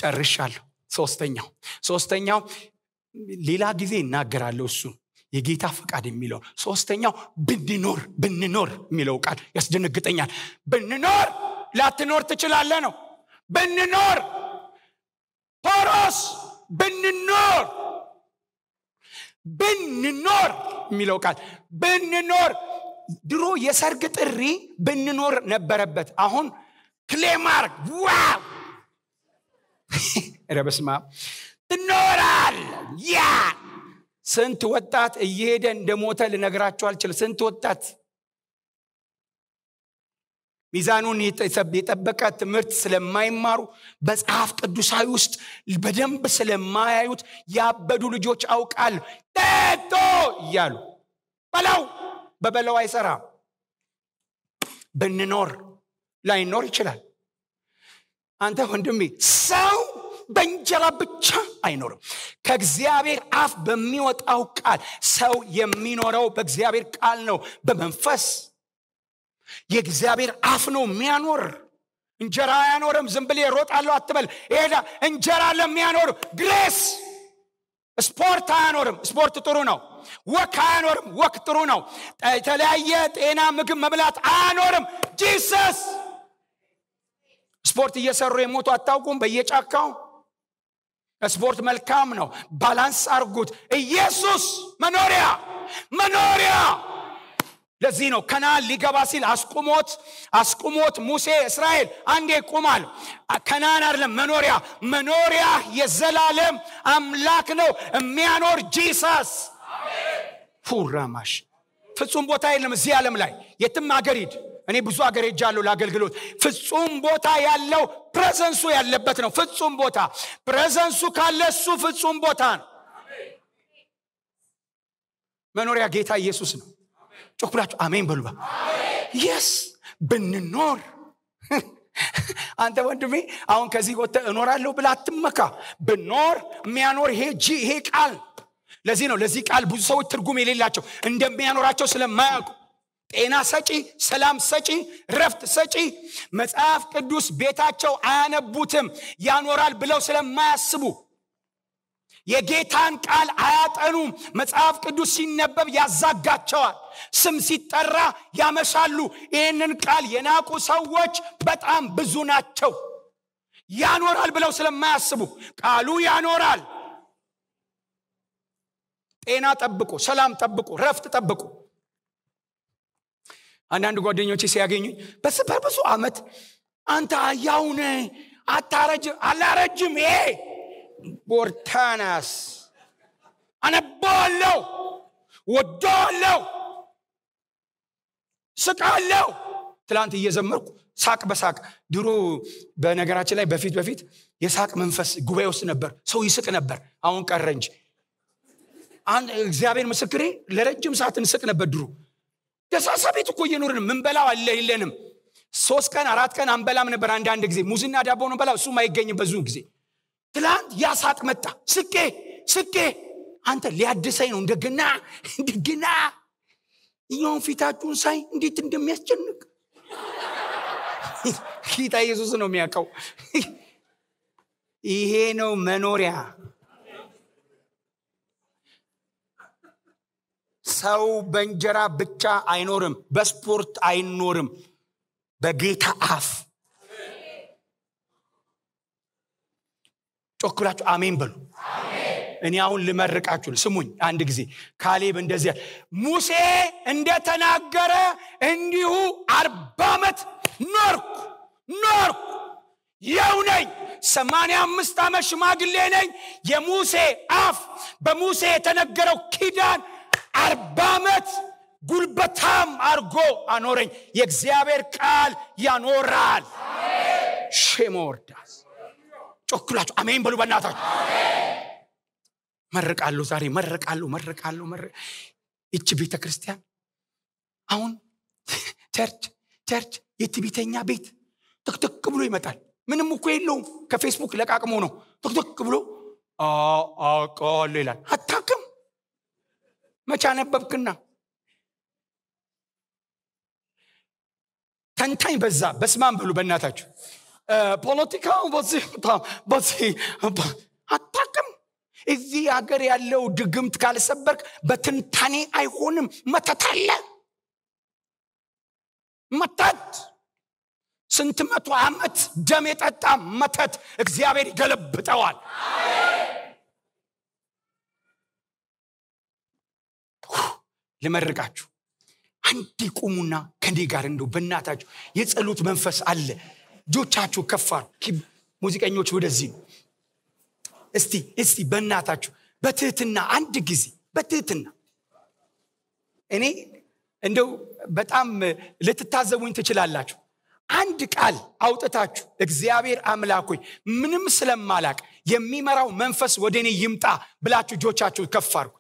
ጨርሻለሁ ሶስተኛው ሶስተኛው ሌላ ጊዜ እናገራለሁ እሱ የጌታ ፈቃድ የሚለው ሶስተኛው ብንኖር ብንኖር የሚለው ቃል ያስደነግጠኛል ብንኖር ላትኖር ትችላለ ነው ብንኖር ፖሮስ ብንኖር ብንኖር የሚለው ቃል ብንኖር ድሮ የሰርግ ጥሪ ብንኖር ነበረበት አሁን ክሌማር ዋው ረበስማ ትኖራል ያ ስንት ወጣት እየሄደ እንደሞተ ልነግራቸው አልችል ስንት ወጣት ሚዛኑን የጠበቀ ትምህርት ስለማይማሩ በጽሐፍ ቅዱሳዊ ውስጥ በደንብ ስለማያዩት ያበዱ ልጆች አውቃል ጠጦ እያሉ በለው በበለው አይሰራ ብንኖር ላይኖር ይችላል አንተ ወንድሜ ሰው በእንጀራ ብቻ አይኖርም ከእግዚአብሔር አፍ በሚወጣው ቃል ሰው የሚኖረው በእግዚአብሔር ቃል ነው በመንፈስ የእግዚአብሔር አፍ ነው የሚያኖር እንጀራ አያኖርም ዝም ብሌ ሮጣለሁ አትበል ይሄዳ እንጀራ ለሚያኖር ግሬስ ስፖርት አያኖርም ስፖርት ጥሩ ነው ወክ አያኖርም ወክ ጥሩ ነው የተለያየ ጤና ምግብ መብላት አያኖርም ጂሰስ ስፖርት እየሰሩ የሞቱ አታውቁም በየጫካው ስፖርት መልካም ነው ባላንስ አርጉት ኢየሱስ መኖሪያ መኖሪያ ለዚህ ነው ከናን ሊገባ ሲል አስቁሞት አስቁሞት ሙሴ እስራኤል አንዴ ቁማል ከናን አይደለም መኖሪያ መኖሪያ የዘላለም አምላክ ነው የሚያኖር ጂሳስ ፉራማሽ ፍጹም ቦታ የለም እዚህ ዓለም ላይ የትም አገር ሂድ እኔ ብዙ አገር ሄጃለሁ ለአገልግሎት ፍጹም ቦታ ያለው ፕሬዘንሱ ያለበት ነው ፍጹም ቦታ ፕሬዘንሱ ካለ እሱ ፍጹም ቦታ ነው መኖሪያ ጌታ ኢየሱስ ነው ጮክ ብላችሁ አሜን በሉባ የስ ብንኖር አንተ ወንድሜ አሁን ከዚህ ወጥተ እኖራለሁ ብላ አትመካ ብኖር የሚያኖር ይሄ ጂ ይሄ ቃል ለዚህ ነው ለዚህ ቃል ብዙ ሰዎች ትርጉም የሌላቸው እንደሚያኖራቸው ስለማያውቁ ጤና ሰጪ ሰላም ሰጪ ረፍት ሰጪ መጽሐፍ ቅዱስ ቤታቸው አያነቡትም ያኖራል ብለው ስለማያስቡ የጌታን ቃል አያጠኑም። መጽሐፍ ቅዱስ ሲነበብ ያዛጋቸዋል። ስም ሲጠራ ያመሻሉ። ይህንን ቃል የናቁ ሰዎች በጣም ብዙ ናቸው። ያኖራል ብለው ስለማያስቡ ቃሉ ያኖራል። ጤና ጠብቁ፣ ሰላም ጠብቁ፣ ረፍት ጠብቁ። አንዳንድ ጓደኞች ሲያገኙኝ በስበር ብዙ ዓመት አንተ አያውነ አታረጅ አላረጅም ይሄ ቦርታናስ አነባዋለሁ፣ ወደዋለሁ፣ ስቃለሁ። ትላንት እየዘመርኩ ሳቅ በሳቅ ድሮ በነገራችን ላይ በፊት በፊት የሳቅ መንፈስ ጉባኤ ውስጥ ነበር። ሰው ይስቅ ነበር። አሁን ቀረ እንጂ እግዚአብሔር ምስክሬ ለረጅም ሰዓት እንስቅ ነበር ድሮ። ደሳሳ ቤት እኮ እየኖርን ምንበላው አለ የለንም። ሶስት ቀን አራት ቀን አንበላም ነበር። አንዳንድ ጊዜ ሙዝና ዳቦ ነው በላ እሱም አይገኝም ብዙ ጊዜ ትላንት ያሳጥ መጣ ስቄ ስቄ አንተ ሊያድሰኝ ነው እንደገና እንደገና እኛውን ፊታችሁን ሳይ እንዴት እንደሚያስጨንቅ ጌታ ኢየሱስ ነው የሚያውቀው ይሄ ነው መኖሪያ ሰው በእንጀራ ብቻ አይኖርም በስፖርት አይኖርም በጌታ አፍ ጮክላችሁ አሜን በሉ እኔ አሁን ልመርቃችሁ ስሙኝ አንድ ጊዜ ካሌብ እንደዚህ ሙሴ እንደተናገረ እንዲሁ አርባ ዓመት ኖርኩ ኖርኩ የው ነኝ ሰማንያ አምስት ዓመት ሽማግሌ ነኝ የሙሴ አፍ በሙሴ የተነገረው ኪዳን አርባ ዓመት ጉልበታም አርጎ አኖረኝ የእግዚአብሔር ቃል ያኖራል ሼሞርዳስ ጮክላችሁ አሜን በሉ በእናታችሁ መርቃሉ ዛሬ መርቃሉ መርቃሉ እች ቤተ ክርስቲያን አሁን ቸርች ቸርች የትቢተኛ ቤት ትክትክ ብሎ ይመጣል ምንም እኮ የለውም ከፌስቡክ ለቃቅሞ ነው ትክትክ ብሎ አቃሉ ይላል አታክም መቻ ነበብክና ተንታኝ በዛ በስማን ብሉ በእናታችሁ ፖለቲካውን eh, በዚህ በዚህ አታቅም እዚህ ሀገር ያለው ድግምት ካልሰበርክ በትንታኔ አይሆንም መተት አለ መተት ስንት መቶ ዓመት ደም የጠጣ መተት እግዚአብሔር ይገለብጠዋል ልመርቃችሁ አንድ ቁሙና ከኔ ጋር እንደ በእናታችሁ የጸሎት መንፈስ አለ እጆቻችሁ ከፋሉ ሙዚቀኞች ወደዚህ ነው እስቲ እስቲ በእናታችሁ በትህትና አንድ ጊዜ በትህትና እኔ እንደው በጣም ልትታዘቡኝ ትችላላችሁ አንድ ቃል አውጥታችሁ እግዚአብሔር አምላኮች ምንም ስለማላቅ የሚመራው መንፈስ ወደ እኔ ይምጣ ብላችሁ እጆቻችሁ ከፍ አርጉ